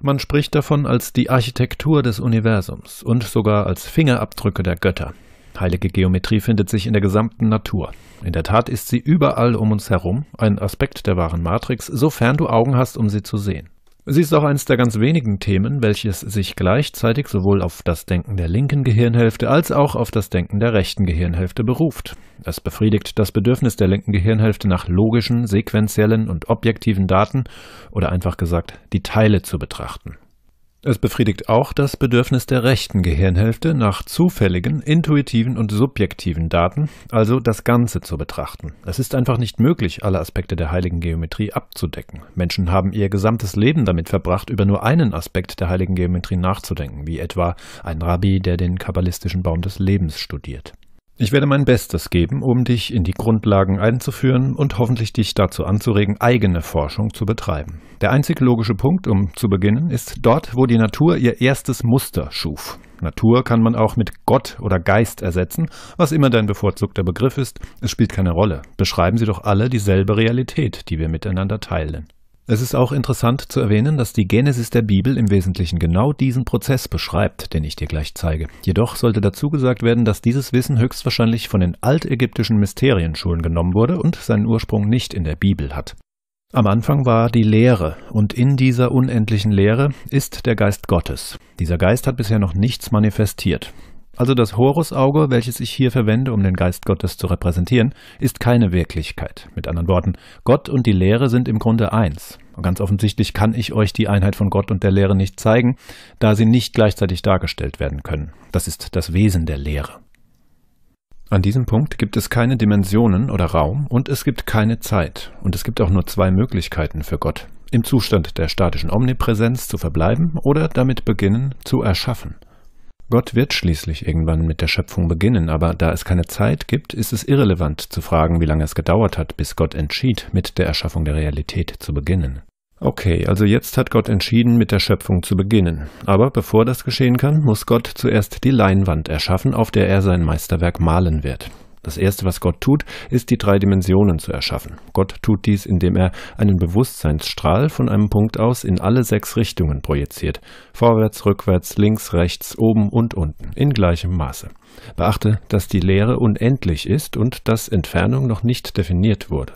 Man spricht davon als die Architektur des Universums und sogar als Fingerabdrücke der Götter. Heilige Geometrie findet sich in der gesamten Natur. In der Tat ist sie überall um uns herum, ein Aspekt der wahren Matrix, sofern du Augen hast, um sie zu sehen. Sie ist auch eines der ganz wenigen Themen, welches sich gleichzeitig sowohl auf das Denken der linken Gehirnhälfte als auch auf das Denken der rechten Gehirnhälfte beruft. Es befriedigt das Bedürfnis der linken Gehirnhälfte nach logischen, sequentiellen und objektiven Daten oder einfach gesagt, die Teile zu betrachten. Es befriedigt auch das Bedürfnis der rechten Gehirnhälfte nach zufälligen, intuitiven und subjektiven Daten, also das Ganze zu betrachten. Es ist einfach nicht möglich, alle Aspekte der heiligen Geometrie abzudecken. Menschen haben ihr gesamtes Leben damit verbracht, über nur einen Aspekt der heiligen Geometrie nachzudenken, wie etwa ein Rabbi, der den kabbalistischen Baum des Lebens studiert. Ich werde mein Bestes geben, um dich in die Grundlagen einzuführen und hoffentlich dich dazu anzuregen, eigene Forschung zu betreiben. Der einzig logische Punkt, um zu beginnen, ist dort, wo die Natur ihr erstes Muster schuf. Natur kann man auch mit Gott oder Geist ersetzen, was immer dein bevorzugter Begriff ist, es spielt keine Rolle. Beschreiben sie doch alle dieselbe Realität, die wir miteinander teilen. Es ist auch interessant zu erwähnen, dass die Genesis der Bibel im Wesentlichen genau diesen Prozess beschreibt, den ich dir gleich zeige. Jedoch sollte dazu gesagt werden, dass dieses Wissen höchstwahrscheinlich von den altägyptischen Mysterienschulen genommen wurde und seinen Ursprung nicht in der Bibel hat. Am Anfang war die Lehre, und in dieser unendlichen Lehre ist der Geist Gottes. Dieser Geist hat bisher noch nichts manifestiert. Also das Horusauge, welches ich hier verwende, um den Geist Gottes zu repräsentieren, ist keine Wirklichkeit. Mit anderen Worten, Gott und die Lehre sind im Grunde eins. Und ganz offensichtlich kann ich euch die Einheit von Gott und der Lehre nicht zeigen, da sie nicht gleichzeitig dargestellt werden können. Das ist das Wesen der Lehre. An diesem Punkt gibt es keine Dimensionen oder Raum und es gibt keine Zeit. Und es gibt auch nur zwei Möglichkeiten für Gott. Im Zustand der statischen Omnipräsenz zu verbleiben oder damit beginnen zu erschaffen – Gott wird schließlich irgendwann mit der Schöpfung beginnen, aber da es keine Zeit gibt, ist es irrelevant zu fragen, wie lange es gedauert hat, bis Gott entschied, mit der Erschaffung der Realität zu beginnen. Okay, also jetzt hat Gott entschieden, mit der Schöpfung zu beginnen. Aber bevor das geschehen kann, muss Gott zuerst die Leinwand erschaffen, auf der er sein Meisterwerk malen wird. Das Erste, was Gott tut, ist, die drei Dimensionen zu erschaffen. Gott tut dies, indem er einen Bewusstseinsstrahl von einem Punkt aus in alle sechs Richtungen projiziert. Vorwärts, rückwärts, links, rechts, oben und unten, in gleichem Maße. Beachte, dass die Leere unendlich ist und dass Entfernung noch nicht definiert wurde.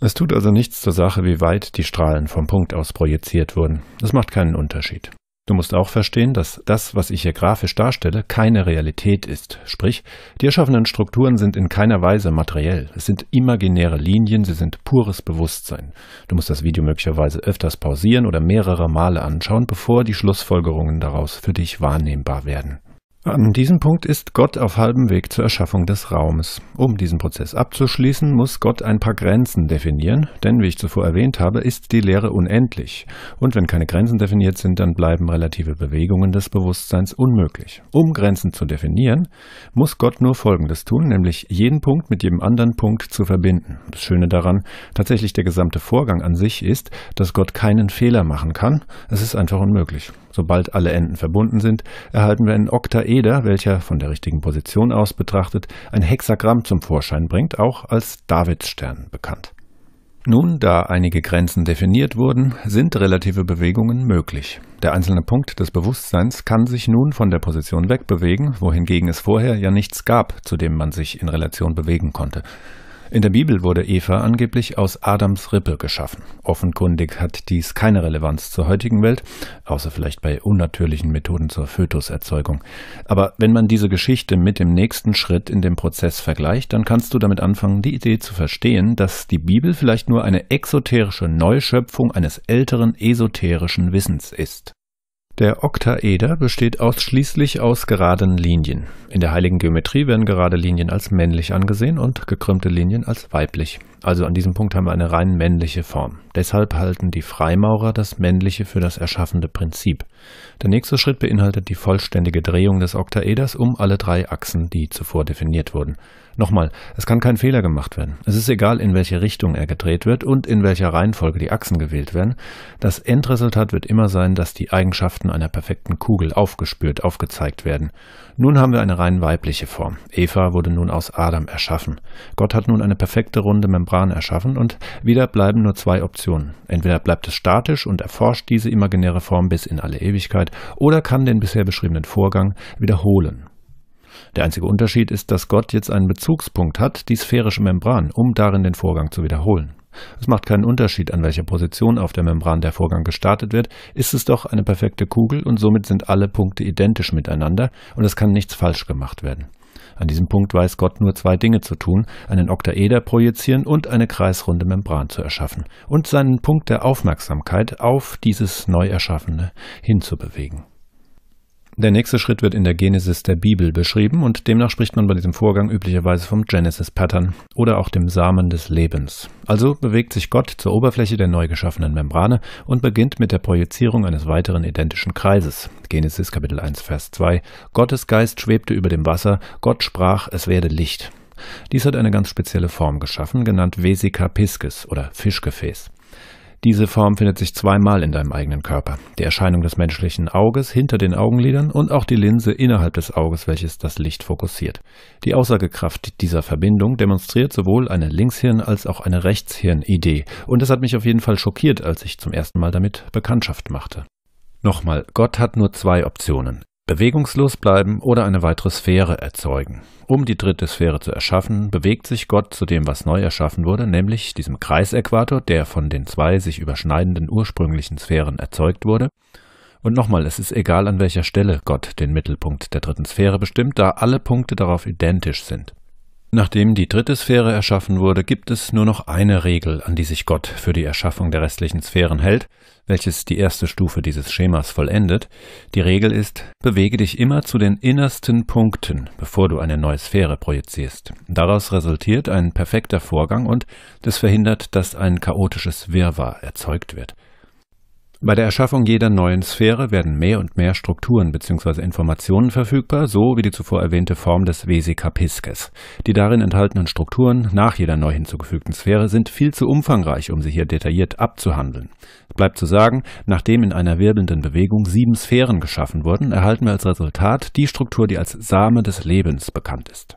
Es tut also nichts zur Sache, wie weit die Strahlen vom Punkt aus projiziert wurden. Das macht keinen Unterschied. Du musst auch verstehen, dass das, was ich hier grafisch darstelle, keine Realität ist. Sprich, die erschaffenen Strukturen sind in keiner Weise materiell. Es sind imaginäre Linien, sie sind pures Bewusstsein. Du musst das Video möglicherweise öfters pausieren oder mehrere Male anschauen, bevor die Schlussfolgerungen daraus für dich wahrnehmbar werden. An diesem Punkt ist Gott auf halbem Weg zur Erschaffung des Raumes. Um diesen Prozess abzuschließen, muss Gott ein paar Grenzen definieren, denn wie ich zuvor erwähnt habe, ist die Lehre unendlich. Und wenn keine Grenzen definiert sind, dann bleiben relative Bewegungen des Bewusstseins unmöglich. Um Grenzen zu definieren, muss Gott nur Folgendes tun, nämlich jeden Punkt mit jedem anderen Punkt zu verbinden. Das Schöne daran, tatsächlich der gesamte Vorgang an sich ist, dass Gott keinen Fehler machen kann. Es ist einfach unmöglich. Sobald alle Enden verbunden sind, erhalten wir einen Oktaeder, welcher von der richtigen Position aus betrachtet ein Hexagramm zum Vorschein bringt, auch als Davidstern bekannt. Nun, da einige Grenzen definiert wurden, sind relative Bewegungen möglich. Der einzelne Punkt des Bewusstseins kann sich nun von der Position wegbewegen, wohingegen es vorher ja nichts gab, zu dem man sich in Relation bewegen konnte. In der Bibel wurde Eva angeblich aus Adams Rippe geschaffen. Offenkundig hat dies keine Relevanz zur heutigen Welt, außer vielleicht bei unnatürlichen Methoden zur Fötuserzeugung. Aber wenn man diese Geschichte mit dem nächsten Schritt in dem Prozess vergleicht, dann kannst du damit anfangen, die Idee zu verstehen, dass die Bibel vielleicht nur eine exoterische Neuschöpfung eines älteren esoterischen Wissens ist. Der Oktaeder besteht ausschließlich aus geraden Linien. In der heiligen Geometrie werden gerade Linien als männlich angesehen und gekrümmte Linien als weiblich. Also an diesem Punkt haben wir eine rein männliche Form. Deshalb halten die Freimaurer das Männliche für das erschaffende Prinzip. Der nächste Schritt beinhaltet die vollständige Drehung des Oktaeders um alle drei Achsen, die zuvor definiert wurden. Nochmal, es kann kein Fehler gemacht werden. Es ist egal, in welche Richtung er gedreht wird und in welcher Reihenfolge die Achsen gewählt werden. Das Endresultat wird immer sein, dass die Eigenschaften einer perfekten Kugel aufgespürt, aufgezeigt werden. Nun haben wir eine rein weibliche Form. Eva wurde nun aus Adam erschaffen. Gott hat nun eine perfekte runde Membran erschaffen und wieder bleiben nur zwei Optionen. Entweder bleibt es statisch und erforscht diese imaginäre Form bis in alle Ewigkeit oder kann den bisher beschriebenen Vorgang wiederholen. Der einzige Unterschied ist, dass Gott jetzt einen Bezugspunkt hat, die sphärische Membran, um darin den Vorgang zu wiederholen. Es macht keinen Unterschied, an welcher Position auf der Membran der Vorgang gestartet wird, ist es doch eine perfekte Kugel und somit sind alle Punkte identisch miteinander und es kann nichts falsch gemacht werden. An diesem Punkt weiß Gott nur zwei Dinge zu tun, einen Oktaeder projizieren und eine kreisrunde Membran zu erschaffen und seinen Punkt der Aufmerksamkeit auf dieses Neuerschaffene hinzubewegen. Der nächste Schritt wird in der Genesis der Bibel beschrieben und demnach spricht man bei diesem Vorgang üblicherweise vom Genesis-Pattern oder auch dem Samen des Lebens. Also bewegt sich Gott zur Oberfläche der neu geschaffenen Membrane und beginnt mit der Projizierung eines weiteren identischen Kreises. Genesis Kapitel 1 Vers 2 Gottes Geist schwebte über dem Wasser, Gott sprach, es werde Licht. Dies hat eine ganz spezielle Form geschaffen, genannt Vesica piscis oder Fischgefäß. Diese Form findet sich zweimal in deinem eigenen Körper. Die Erscheinung des menschlichen Auges hinter den Augenlidern und auch die Linse innerhalb des Auges, welches das Licht fokussiert. Die Aussagekraft dieser Verbindung demonstriert sowohl eine Linkshirn- als auch eine Rechtshirn-Idee. Und das hat mich auf jeden Fall schockiert, als ich zum ersten Mal damit Bekanntschaft machte. Nochmal, Gott hat nur zwei Optionen. Bewegungslos bleiben oder eine weitere Sphäre erzeugen. Um die dritte Sphäre zu erschaffen, bewegt sich Gott zu dem, was neu erschaffen wurde, nämlich diesem Kreisäquator, der von den zwei sich überschneidenden ursprünglichen Sphären erzeugt wurde. Und nochmal, es ist egal, an welcher Stelle Gott den Mittelpunkt der dritten Sphäre bestimmt, da alle Punkte darauf identisch sind. Nachdem die dritte Sphäre erschaffen wurde, gibt es nur noch eine Regel, an die sich Gott für die Erschaffung der restlichen Sphären hält, welches die erste Stufe dieses Schemas vollendet. Die Regel ist, bewege dich immer zu den innersten Punkten, bevor du eine neue Sphäre projizierst. Daraus resultiert ein perfekter Vorgang und das verhindert, dass ein chaotisches Wirrwarr erzeugt wird. Bei der Erschaffung jeder neuen Sphäre werden mehr und mehr Strukturen bzw. Informationen verfügbar, so wie die zuvor erwähnte Form des Vesica Pisces. Die darin enthaltenen Strukturen nach jeder neu hinzugefügten Sphäre sind viel zu umfangreich, um sie hier detailliert abzuhandeln. Es bleibt zu sagen, nachdem in einer wirbelnden Bewegung sieben Sphären geschaffen wurden, erhalten wir als Resultat die Struktur, die als Same des Lebens bekannt ist.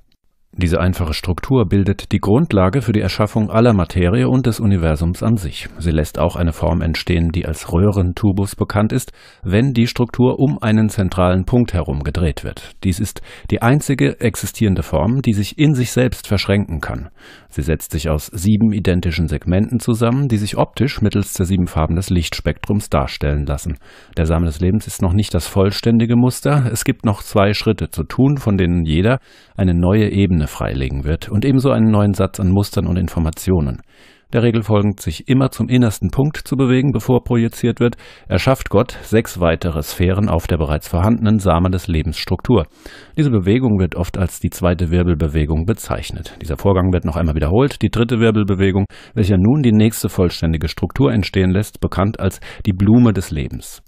Diese einfache Struktur bildet die Grundlage für die Erschaffung aller Materie und des Universums an sich. Sie lässt auch eine Form entstehen, die als Röhrentubus bekannt ist, wenn die Struktur um einen zentralen Punkt herum gedreht wird. Dies ist die einzige existierende Form, die sich in sich selbst verschränken kann. Sie setzt sich aus sieben identischen Segmenten zusammen, die sich optisch mittels der sieben Farben des Lichtspektrums darstellen lassen. Der Samen des Lebens ist noch nicht das vollständige Muster. Es gibt noch zwei Schritte zu tun, von denen jeder eine neue Ebene Sinne freilegen wird und ebenso einen neuen Satz an Mustern und Informationen. Der Regel folgend, sich immer zum innersten Punkt zu bewegen, bevor projiziert wird, erschafft Gott sechs weitere Sphären auf der bereits vorhandenen Samen des Lebens Diese Bewegung wird oft als die zweite Wirbelbewegung bezeichnet. Dieser Vorgang wird noch einmal wiederholt, die dritte Wirbelbewegung, welche nun die nächste vollständige Struktur entstehen lässt, bekannt als die Blume des Lebens.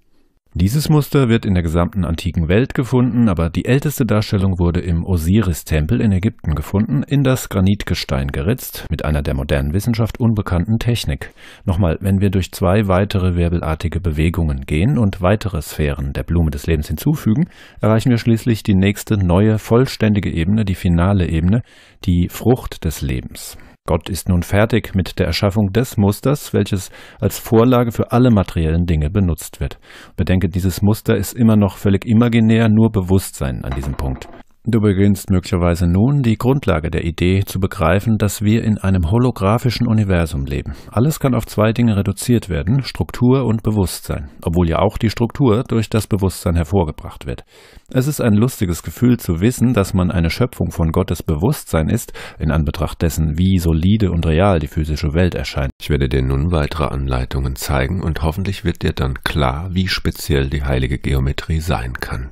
Dieses Muster wird in der gesamten antiken Welt gefunden, aber die älteste Darstellung wurde im Osiris-Tempel in Ägypten gefunden, in das Granitgestein geritzt, mit einer der modernen Wissenschaft unbekannten Technik. Nochmal, wenn wir durch zwei weitere wirbelartige Bewegungen gehen und weitere Sphären der Blume des Lebens hinzufügen, erreichen wir schließlich die nächste neue vollständige Ebene, die finale Ebene, die Frucht des Lebens. Gott ist nun fertig mit der Erschaffung des Musters, welches als Vorlage für alle materiellen Dinge benutzt wird. Bedenke, dieses Muster ist immer noch völlig imaginär, nur Bewusstsein an diesem Punkt. Du beginnst möglicherweise nun, die Grundlage der Idee zu begreifen, dass wir in einem holographischen Universum leben. Alles kann auf zwei Dinge reduziert werden, Struktur und Bewusstsein, obwohl ja auch die Struktur durch das Bewusstsein hervorgebracht wird. Es ist ein lustiges Gefühl zu wissen, dass man eine Schöpfung von Gottes Bewusstsein ist, in Anbetracht dessen, wie solide und real die physische Welt erscheint. Ich werde dir nun weitere Anleitungen zeigen und hoffentlich wird dir dann klar, wie speziell die heilige Geometrie sein kann.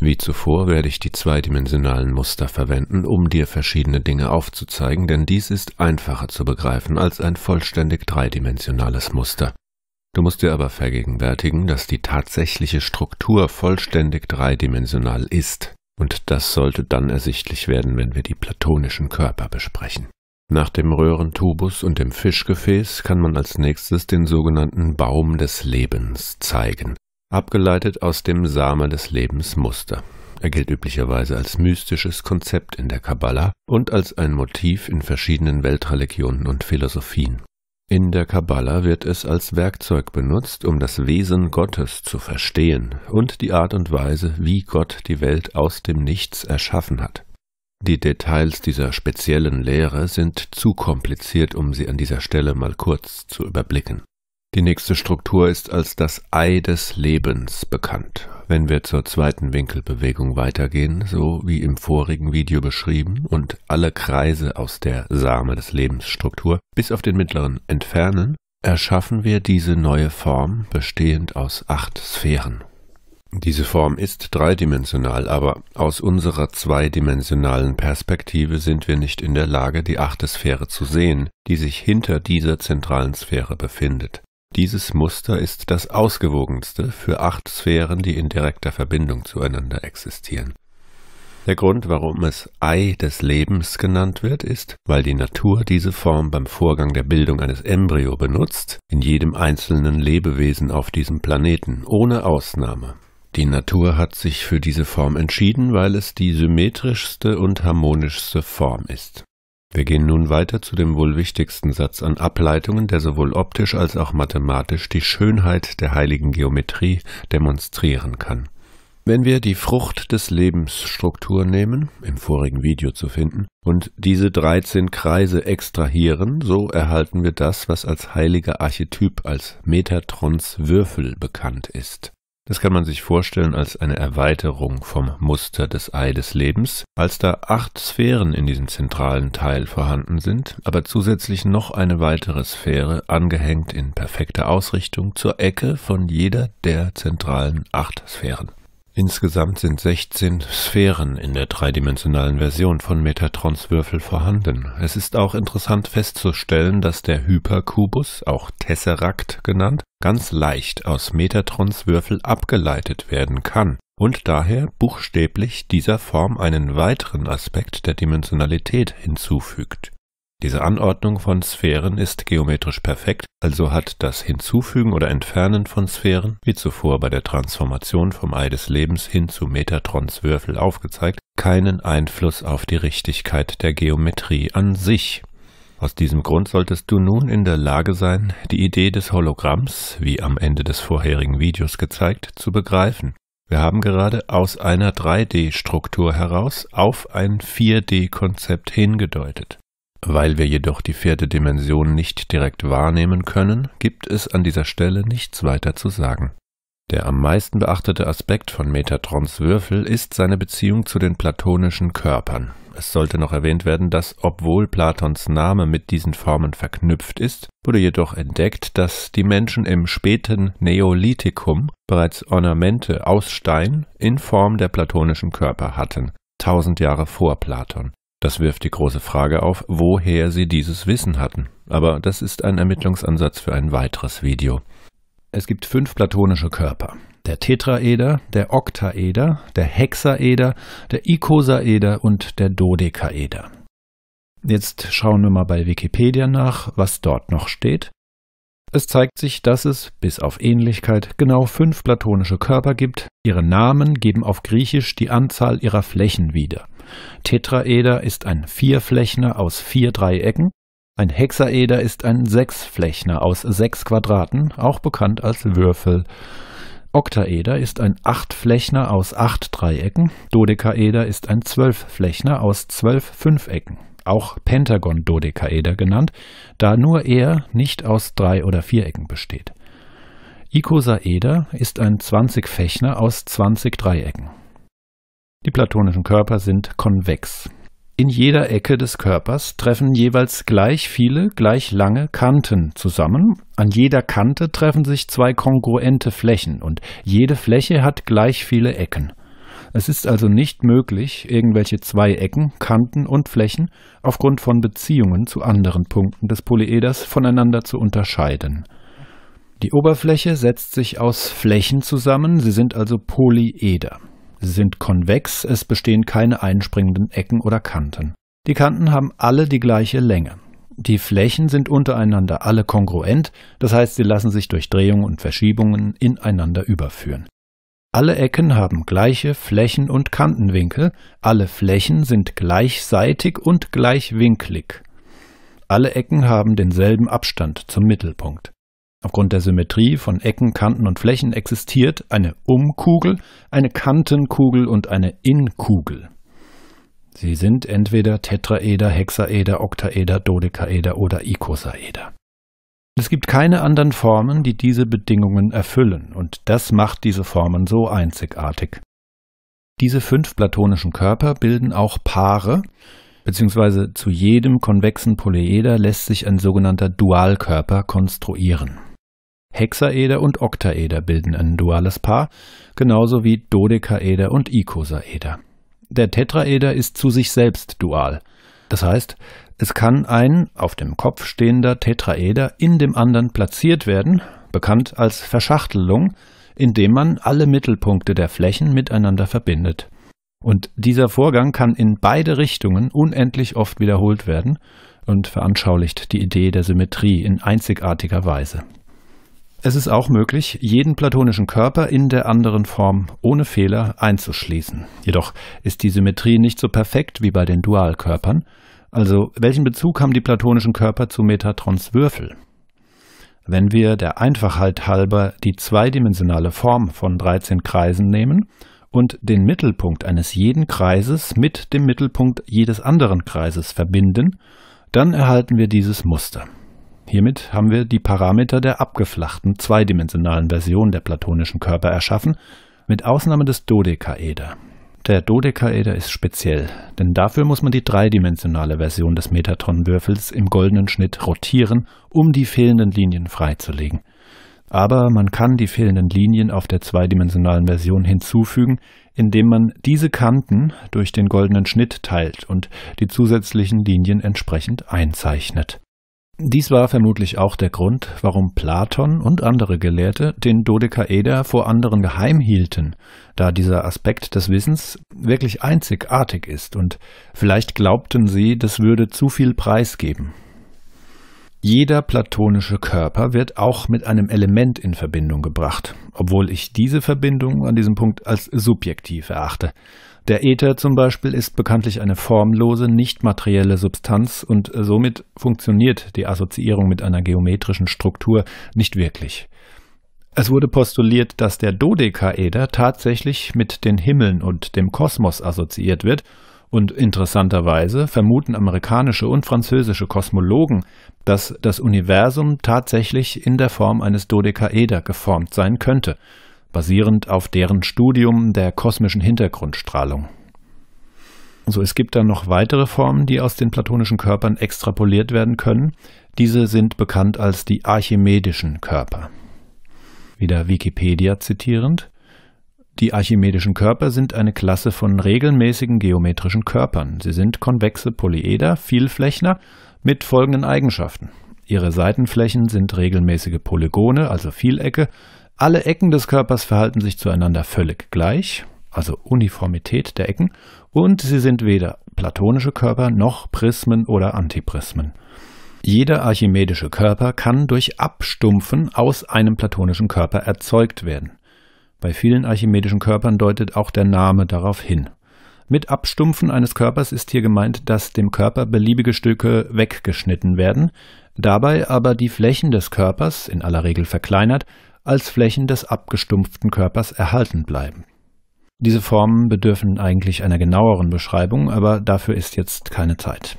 Wie zuvor werde ich die zweidimensionalen Muster verwenden, um dir verschiedene Dinge aufzuzeigen, denn dies ist einfacher zu begreifen als ein vollständig dreidimensionales Muster. Du musst dir aber vergegenwärtigen, dass die tatsächliche Struktur vollständig dreidimensional ist, und das sollte dann ersichtlich werden, wenn wir die platonischen Körper besprechen. Nach dem Röhrentubus und dem Fischgefäß kann man als nächstes den sogenannten Baum des Lebens zeigen abgeleitet aus dem Same des Lebens Muster. Er gilt üblicherweise als mystisches Konzept in der Kabbala und als ein Motiv in verschiedenen Weltreligionen und Philosophien. In der Kabbala wird es als Werkzeug benutzt, um das Wesen Gottes zu verstehen und die Art und Weise, wie Gott die Welt aus dem Nichts erschaffen hat. Die Details dieser speziellen Lehre sind zu kompliziert, um sie an dieser Stelle mal kurz zu überblicken. Die nächste Struktur ist als das Ei des Lebens bekannt. Wenn wir zur zweiten Winkelbewegung weitergehen, so wie im vorigen Video beschrieben, und alle Kreise aus der Same des Lebensstruktur bis auf den mittleren entfernen, erschaffen wir diese neue Form bestehend aus acht Sphären. Diese Form ist dreidimensional, aber aus unserer zweidimensionalen Perspektive sind wir nicht in der Lage, die achte Sphäre zu sehen, die sich hinter dieser zentralen Sphäre befindet. Dieses Muster ist das ausgewogenste für acht Sphären, die in direkter Verbindung zueinander existieren. Der Grund, warum es Ei des Lebens genannt wird, ist, weil die Natur diese Form beim Vorgang der Bildung eines Embryo benutzt, in jedem einzelnen Lebewesen auf diesem Planeten, ohne Ausnahme. Die Natur hat sich für diese Form entschieden, weil es die symmetrischste und harmonischste Form ist. Wir gehen nun weiter zu dem wohl wichtigsten Satz an Ableitungen, der sowohl optisch als auch mathematisch die Schönheit der heiligen Geometrie demonstrieren kann. Wenn wir die Frucht des Lebens Struktur nehmen, im vorigen Video zu finden, und diese 13 Kreise extrahieren, so erhalten wir das, was als heiliger Archetyp als Metatrons Würfel bekannt ist. Das kann man sich vorstellen als eine Erweiterung vom Muster des Ei des Lebens, als da acht Sphären in diesem zentralen Teil vorhanden sind, aber zusätzlich noch eine weitere Sphäre angehängt in perfekter Ausrichtung zur Ecke von jeder der zentralen acht Sphären. Insgesamt sind 16 Sphären in der dreidimensionalen Version von Metatrons Würfel vorhanden. Es ist auch interessant festzustellen, dass der Hyperkubus, auch Tesserakt genannt, ganz leicht aus Metatrons Würfel abgeleitet werden kann und daher buchstäblich dieser Form einen weiteren Aspekt der Dimensionalität hinzufügt. Diese Anordnung von Sphären ist geometrisch perfekt, also hat das Hinzufügen oder Entfernen von Sphären, wie zuvor bei der Transformation vom Ei des Lebens hin zu Metatrons Würfel aufgezeigt, keinen Einfluss auf die Richtigkeit der Geometrie an sich. Aus diesem Grund solltest du nun in der Lage sein, die Idee des Hologramms, wie am Ende des vorherigen Videos gezeigt, zu begreifen. Wir haben gerade aus einer 3D-Struktur heraus auf ein 4D-Konzept hingedeutet. Weil wir jedoch die vierte Dimension nicht direkt wahrnehmen können, gibt es an dieser Stelle nichts weiter zu sagen. Der am meisten beachtete Aspekt von Metatrons Würfel ist seine Beziehung zu den platonischen Körpern. Es sollte noch erwähnt werden, dass obwohl Platons Name mit diesen Formen verknüpft ist, wurde jedoch entdeckt, dass die Menschen im späten Neolithikum bereits Ornamente aus Stein in Form der platonischen Körper hatten, tausend Jahre vor Platon. Das wirft die große Frage auf, woher sie dieses Wissen hatten. Aber das ist ein Ermittlungsansatz für ein weiteres Video. Es gibt fünf platonische Körper. Der Tetraeder, der Oktaeder, der Hexaeder, der Ikosaeder und der Dodekaeder. Jetzt schauen wir mal bei Wikipedia nach, was dort noch steht. Es zeigt sich, dass es, bis auf Ähnlichkeit, genau fünf platonische Körper gibt. Ihre Namen geben auf Griechisch die Anzahl ihrer Flächen wieder. Tetraeder ist ein Vierflächner aus vier Dreiecken. Ein Hexaeder ist ein Sechsflächner aus sechs Quadraten, auch bekannt als Würfel. Oktaeder ist ein Achtflächner aus acht Dreiecken. Dodekaeder ist ein Zwölfflächner aus zwölf Fünfecken auch Pentagon-Dodekaeder genannt, da nur er nicht aus drei oder vier Ecken besteht. Icosaeder ist ein 20-Fächner aus zwanzig Dreiecken. Die platonischen Körper sind konvex. In jeder Ecke des Körpers treffen jeweils gleich viele, gleich lange Kanten zusammen. An jeder Kante treffen sich zwei kongruente Flächen und jede Fläche hat gleich viele Ecken. Es ist also nicht möglich, irgendwelche zwei Ecken, Kanten und Flächen aufgrund von Beziehungen zu anderen Punkten des Polyeders voneinander zu unterscheiden. Die Oberfläche setzt sich aus Flächen zusammen, sie sind also Polyeder. Sie sind konvex, es bestehen keine einspringenden Ecken oder Kanten. Die Kanten haben alle die gleiche Länge. Die Flächen sind untereinander alle kongruent, das heißt, sie lassen sich durch Drehungen und Verschiebungen ineinander überführen. Alle Ecken haben gleiche Flächen- und Kantenwinkel, alle Flächen sind gleichseitig und gleichwinklig. Alle Ecken haben denselben Abstand zum Mittelpunkt. Aufgrund der Symmetrie von Ecken, Kanten und Flächen existiert eine Umkugel, eine Kantenkugel und eine Inkugel. Sie sind entweder Tetraeder, Hexaeder, Oktaeder, Dodekaeder oder Ikosaeder. Es gibt keine anderen Formen, die diese Bedingungen erfüllen, und das macht diese Formen so einzigartig. Diese fünf platonischen Körper bilden auch Paare, beziehungsweise zu jedem konvexen Polyeder lässt sich ein sogenannter Dualkörper konstruieren. Hexaeder und Oktaeder bilden ein duales Paar, genauso wie Dodekaeder und Icosaeder. Der Tetraeder ist zu sich selbst dual. Das heißt, es kann ein auf dem Kopf stehender Tetraeder in dem anderen platziert werden, bekannt als Verschachtelung, indem man alle Mittelpunkte der Flächen miteinander verbindet. Und dieser Vorgang kann in beide Richtungen unendlich oft wiederholt werden und veranschaulicht die Idee der Symmetrie in einzigartiger Weise. Es ist auch möglich, jeden platonischen Körper in der anderen Form ohne Fehler einzuschließen. Jedoch ist die Symmetrie nicht so perfekt wie bei den Dualkörpern. Also welchen Bezug haben die platonischen Körper zu Metatrons Würfel? Wenn wir der Einfachheit halber die zweidimensionale Form von 13 Kreisen nehmen und den Mittelpunkt eines jeden Kreises mit dem Mittelpunkt jedes anderen Kreises verbinden, dann erhalten wir dieses Muster. Hiermit haben wir die Parameter der abgeflachten zweidimensionalen Version der platonischen Körper erschaffen, mit Ausnahme des Dodekaeder. Der Dodekaeder ist speziell, denn dafür muss man die dreidimensionale Version des metatron im goldenen Schnitt rotieren, um die fehlenden Linien freizulegen. Aber man kann die fehlenden Linien auf der zweidimensionalen Version hinzufügen, indem man diese Kanten durch den goldenen Schnitt teilt und die zusätzlichen Linien entsprechend einzeichnet. Dies war vermutlich auch der Grund, warum Platon und andere Gelehrte den Dodekaeder vor anderen geheim hielten, da dieser Aspekt des Wissens wirklich einzigartig ist und vielleicht glaubten sie, das würde zu viel preisgeben. Jeder platonische Körper wird auch mit einem Element in Verbindung gebracht, obwohl ich diese Verbindung an diesem Punkt als subjektiv erachte, der Äther zum Beispiel ist bekanntlich eine formlose, nicht materielle Substanz und äh, somit funktioniert die Assoziierung mit einer geometrischen Struktur nicht wirklich. Es wurde postuliert, dass der Dodekaeder tatsächlich mit den Himmeln und dem Kosmos assoziiert wird und interessanterweise vermuten amerikanische und französische Kosmologen, dass das Universum tatsächlich in der Form eines Dodekaeder geformt sein könnte – basierend auf deren Studium der kosmischen Hintergrundstrahlung. So, es gibt dann noch weitere Formen, die aus den platonischen Körpern extrapoliert werden können. Diese sind bekannt als die archimedischen Körper. Wieder Wikipedia zitierend. Die archimedischen Körper sind eine Klasse von regelmäßigen geometrischen Körpern. Sie sind konvexe Polyeder, Vielflächner, mit folgenden Eigenschaften. Ihre Seitenflächen sind regelmäßige Polygone, also Vielecke, alle Ecken des Körpers verhalten sich zueinander völlig gleich, also Uniformität der Ecken, und sie sind weder platonische Körper noch Prismen oder Antiprismen. Jeder archimedische Körper kann durch Abstumpfen aus einem platonischen Körper erzeugt werden. Bei vielen archimedischen Körpern deutet auch der Name darauf hin. Mit Abstumpfen eines Körpers ist hier gemeint, dass dem Körper beliebige Stücke weggeschnitten werden, dabei aber die Flächen des Körpers, in aller Regel verkleinert, als Flächen des abgestumpften Körpers erhalten bleiben. Diese Formen bedürfen eigentlich einer genaueren Beschreibung, aber dafür ist jetzt keine Zeit.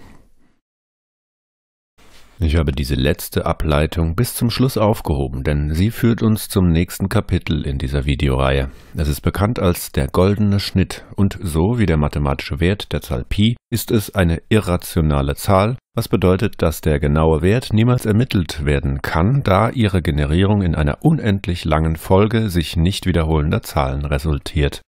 Ich habe diese letzte Ableitung bis zum Schluss aufgehoben, denn sie führt uns zum nächsten Kapitel in dieser Videoreihe. Es ist bekannt als der goldene Schnitt und so wie der mathematische Wert der Zahl Pi ist es eine irrationale Zahl was bedeutet, dass der genaue Wert niemals ermittelt werden kann, da ihre Generierung in einer unendlich langen Folge sich nicht wiederholender Zahlen resultiert.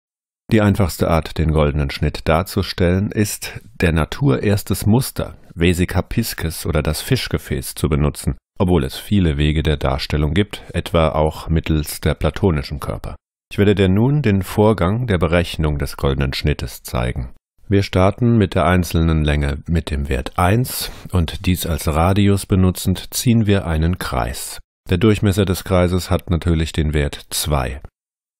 Die einfachste Art, den goldenen Schnitt darzustellen, ist, der Natur erstes Muster, Vesica piscis oder das Fischgefäß zu benutzen, obwohl es viele Wege der Darstellung gibt, etwa auch mittels der platonischen Körper. Ich werde dir nun den Vorgang der Berechnung des goldenen Schnittes zeigen. Wir starten mit der einzelnen Länge mit dem Wert 1 und dies als Radius benutzend ziehen wir einen Kreis. Der Durchmesser des Kreises hat natürlich den Wert 2.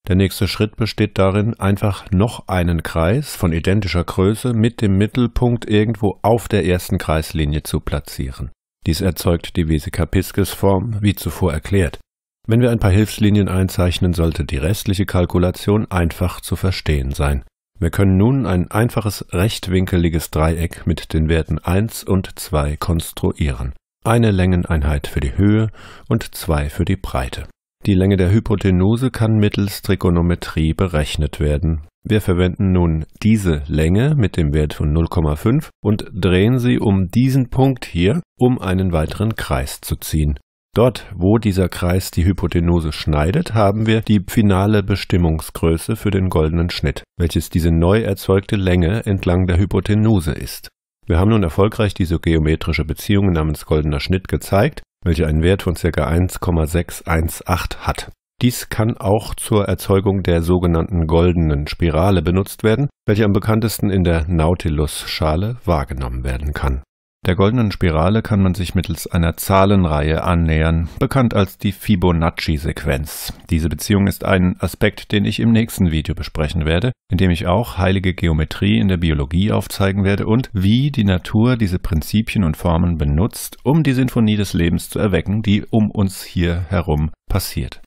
Der nächste Schritt besteht darin, einfach noch einen Kreis von identischer Größe mit dem Mittelpunkt irgendwo auf der ersten Kreislinie zu platzieren. Dies erzeugt die Weseker-Piskes-Form, wie zuvor erklärt. Wenn wir ein paar Hilfslinien einzeichnen, sollte die restliche Kalkulation einfach zu verstehen sein. Wir können nun ein einfaches rechtwinkeliges Dreieck mit den Werten 1 und 2 konstruieren. Eine Längeneinheit für die Höhe und zwei für die Breite. Die Länge der Hypotenuse kann mittels Trigonometrie berechnet werden. Wir verwenden nun diese Länge mit dem Wert von 0,5 und drehen sie um diesen Punkt hier, um einen weiteren Kreis zu ziehen. Dort, wo dieser Kreis die Hypotenuse schneidet, haben wir die finale Bestimmungsgröße für den goldenen Schnitt, welches diese neu erzeugte Länge entlang der Hypotenuse ist. Wir haben nun erfolgreich diese geometrische Beziehung namens goldener Schnitt gezeigt, welche einen Wert von ca. 1,618 hat. Dies kann auch zur Erzeugung der sogenannten goldenen Spirale benutzt werden, welche am bekanntesten in der Nautilus-Schale wahrgenommen werden kann. Der goldenen Spirale kann man sich mittels einer Zahlenreihe annähern, bekannt als die Fibonacci-Sequenz. Diese Beziehung ist ein Aspekt, den ich im nächsten Video besprechen werde, in dem ich auch heilige Geometrie in der Biologie aufzeigen werde und wie die Natur diese Prinzipien und Formen benutzt, um die Sinfonie des Lebens zu erwecken, die um uns hier herum passiert.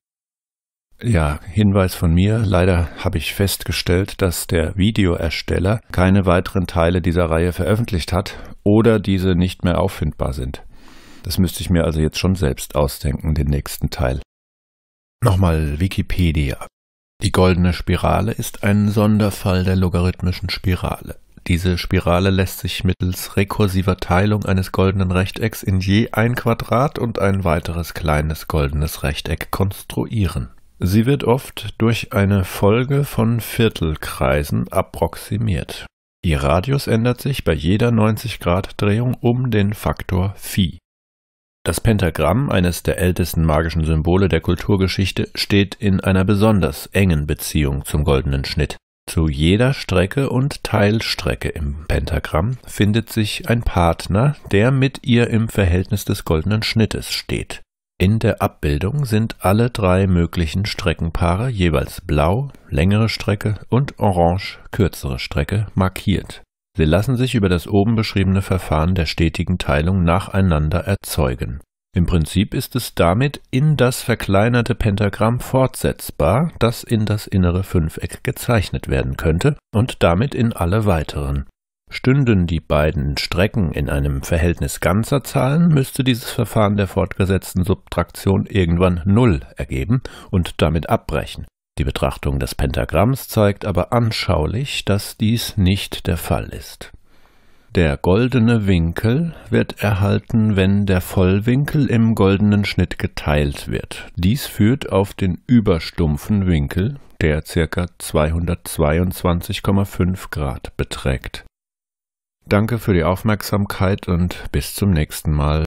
Ja, Hinweis von mir. Leider habe ich festgestellt, dass der Videoersteller keine weiteren Teile dieser Reihe veröffentlicht hat oder diese nicht mehr auffindbar sind. Das müsste ich mir also jetzt schon selbst ausdenken, den nächsten Teil. Nochmal Wikipedia. Die goldene Spirale ist ein Sonderfall der logarithmischen Spirale. Diese Spirale lässt sich mittels rekursiver Teilung eines goldenen Rechtecks in je ein Quadrat und ein weiteres kleines goldenes Rechteck konstruieren. Sie wird oft durch eine Folge von Viertelkreisen approximiert. Ihr Radius ändert sich bei jeder 90-Grad-Drehung um den Faktor Phi. Das Pentagramm, eines der ältesten magischen Symbole der Kulturgeschichte, steht in einer besonders engen Beziehung zum goldenen Schnitt. Zu jeder Strecke und Teilstrecke im Pentagramm findet sich ein Partner, der mit ihr im Verhältnis des goldenen Schnittes steht. In der Abbildung sind alle drei möglichen Streckenpaare jeweils blau, längere Strecke und orange, kürzere Strecke markiert. Sie lassen sich über das oben beschriebene Verfahren der stetigen Teilung nacheinander erzeugen. Im Prinzip ist es damit in das verkleinerte Pentagramm fortsetzbar, das in das innere Fünfeck gezeichnet werden könnte und damit in alle weiteren. Stünden die beiden Strecken in einem Verhältnis ganzer Zahlen, müsste dieses Verfahren der fortgesetzten Subtraktion irgendwann Null ergeben und damit abbrechen. Die Betrachtung des Pentagramms zeigt aber anschaulich, dass dies nicht der Fall ist. Der goldene Winkel wird erhalten, wenn der Vollwinkel im goldenen Schnitt geteilt wird. Dies führt auf den überstumpfen Winkel, der ca. 222,5 Grad beträgt. Danke für die Aufmerksamkeit und bis zum nächsten Mal.